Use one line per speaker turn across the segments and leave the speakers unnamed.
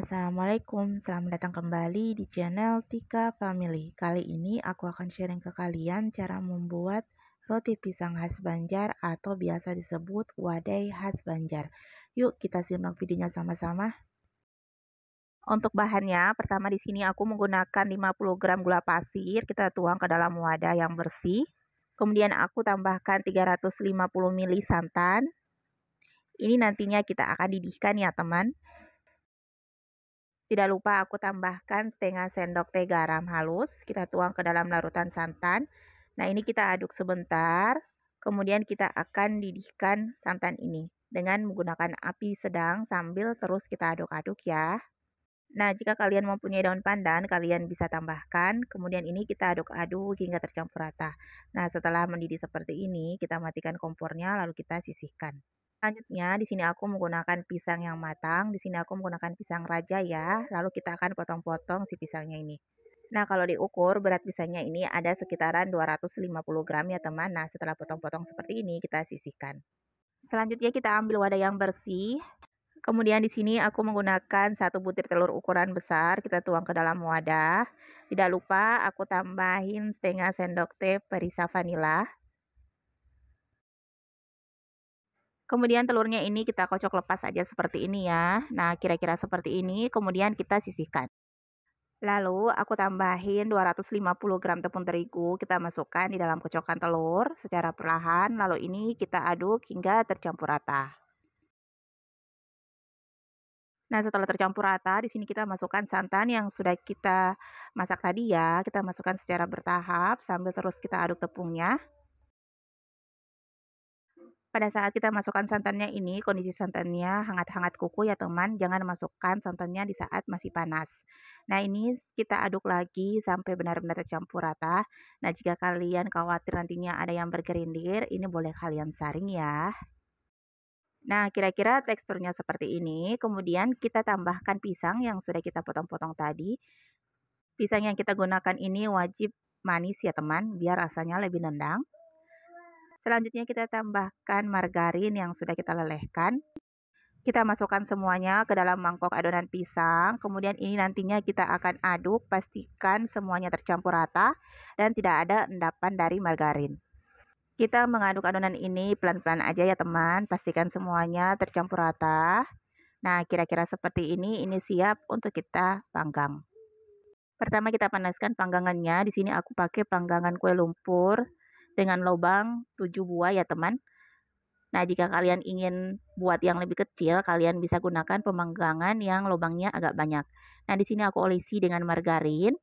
Assalamualaikum, selamat datang kembali di channel Tika Family. Kali ini aku akan sharing ke kalian cara membuat roti pisang khas Banjar atau biasa disebut wadai khas Banjar. Yuk kita simak videonya sama-sama. Untuk bahannya, pertama di sini aku menggunakan 50 gram gula pasir, kita tuang ke dalam wadah yang bersih. Kemudian aku tambahkan 350 ml santan. Ini nantinya kita akan didihkan ya teman. Tidak lupa aku tambahkan setengah sendok teh garam halus. Kita tuang ke dalam larutan santan. Nah ini kita aduk sebentar. Kemudian kita akan didihkan santan ini dengan menggunakan api sedang sambil terus kita aduk-aduk ya. Nah jika kalian mempunyai daun pandan kalian bisa tambahkan. Kemudian ini kita aduk-aduk hingga tercampur rata. Nah setelah mendidih seperti ini kita matikan kompornya lalu kita sisihkan. Selanjutnya, di sini aku menggunakan pisang yang matang. Di sini aku menggunakan pisang raja ya. Lalu kita akan potong-potong si pisangnya ini. Nah, kalau diukur berat pisangnya ini ada sekitaran 250 gram ya teman. Nah, setelah potong-potong seperti ini kita sisihkan. Selanjutnya kita ambil wadah yang bersih. Kemudian di sini aku menggunakan satu butir telur ukuran besar. Kita tuang ke dalam wadah. Tidak lupa aku tambahin setengah sendok teh perisa vanila. Kemudian telurnya ini kita kocok lepas saja seperti ini ya. Nah, kira-kira seperti ini, kemudian kita sisihkan. Lalu aku tambahin 250 gram tepung terigu kita masukkan di dalam kocokan telur secara perlahan lalu ini kita aduk hingga tercampur rata. Nah setelah tercampur rata di sini kita masukkan santan yang sudah kita masak tadi ya kita masukkan secara bertahap sambil terus kita aduk tepungnya. Pada saat kita masukkan santannya ini, kondisi santannya hangat-hangat kuku ya teman, jangan masukkan santannya di saat masih panas. Nah ini kita aduk lagi sampai benar-benar tercampur rata. Nah jika kalian khawatir nantinya ada yang bergerindir, ini boleh kalian saring ya. Nah, kira-kira teksturnya seperti ini. Kemudian kita tambahkan pisang yang sudah kita potong-potong tadi. Pisang yang kita gunakan ini wajib manis ya teman, biar rasanya lebih nendang. Selanjutnya kita tambahkan margarin yang sudah kita lelehkan. Kita masukkan semuanya ke dalam mangkok adonan pisang. Kemudian ini nantinya kita akan aduk, pastikan semuanya tercampur rata dan tidak ada endapan dari margarin. Kita mengaduk adonan ini pelan-pelan aja ya teman, pastikan semuanya tercampur rata. Nah, kira-kira seperti ini, ini siap untuk kita panggang. Pertama kita panaskan panggangannya. Di sini aku pakai panggangan kue lumpur dengan lubang 7 buah ya teman. Nah, jika kalian ingin buat yang lebih kecil, kalian bisa gunakan pemanggangan yang lubangnya agak banyak. Nah, di sini aku olesi dengan margarin.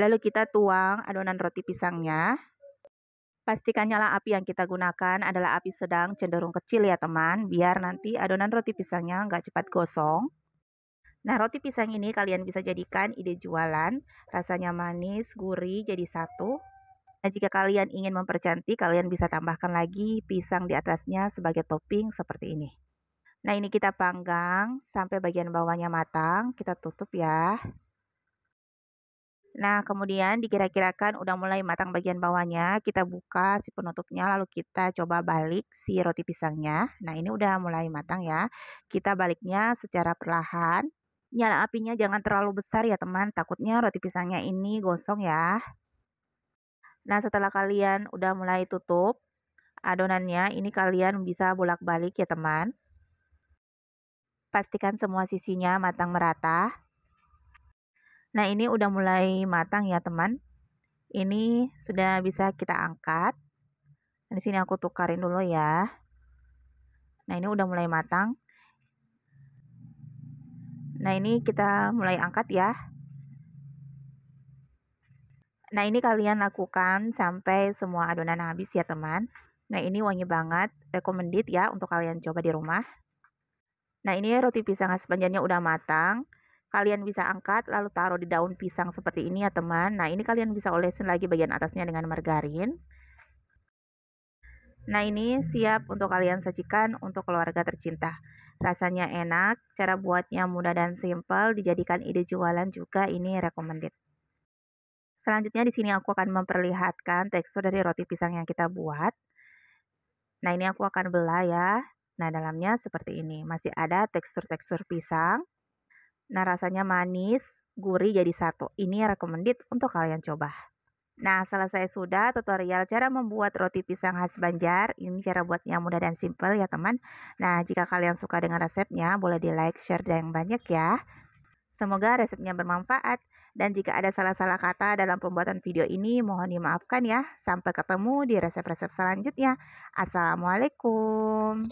Lalu kita tuang adonan roti pisangnya. Pastikan nyala api yang kita gunakan adalah api sedang cenderung kecil ya teman, biar nanti adonan roti pisangnya nggak cepat gosong. Nah, roti pisang ini kalian bisa jadikan ide jualan. Rasanya manis, gurih, jadi satu. Nah, jika kalian ingin mempercantik, kalian bisa tambahkan lagi pisang di atasnya sebagai topping seperti ini. Nah, ini kita panggang sampai bagian bawahnya matang, kita tutup ya. Nah, kemudian dikira-kirakan udah mulai matang bagian bawahnya, kita buka si penutupnya lalu kita coba balik si roti pisangnya. Nah, ini udah mulai matang ya. Kita baliknya secara perlahan. Nyala apinya jangan terlalu besar ya, teman. Takutnya roti pisangnya ini gosong ya. Nah, setelah kalian udah mulai tutup adonannya, ini kalian bisa bolak-balik ya teman. Pastikan semua sisinya matang merata. Nah, ini udah mulai matang ya teman. Ini sudah bisa kita angkat. Nah, di sini aku tukarin dulu ya. Nah, ini udah mulai matang. Nah, ini kita mulai angkat ya. Nah, ini kalian lakukan sampai semua adonan habis ya, teman. Nah, ini wangi banget. Recommended ya untuk kalian coba di rumah. Nah, ini roti pisang khas panjangnya udah matang. Kalian bisa angkat lalu taruh di daun pisang seperti ini ya, teman. Nah, ini kalian bisa olesin lagi bagian atasnya dengan margarin. Nah, ini siap untuk kalian sajikan untuk keluarga tercinta. Rasanya enak, cara buatnya mudah dan simple, dijadikan ide jualan juga ini recommended. Selanjutnya di sini aku akan memperlihatkan tekstur dari roti pisang yang kita buat. Nah, ini aku akan belah ya. Nah, dalamnya seperti ini. Masih ada tekstur-tekstur pisang. Nah, rasanya manis, gurih jadi satu. Ini recommended untuk kalian coba. Nah, selesai sudah tutorial cara membuat roti pisang khas Banjar. Ini cara buatnya mudah dan simple ya teman. Nah, jika kalian suka dengan resepnya, boleh di like, share, dan yang banyak ya. Semoga resepnya bermanfaat. Dan jika ada salah-salah kata dalam pembuatan video ini, mohon dimaafkan ya. Sampai ketemu di resep-resep selanjutnya. Assalamualaikum.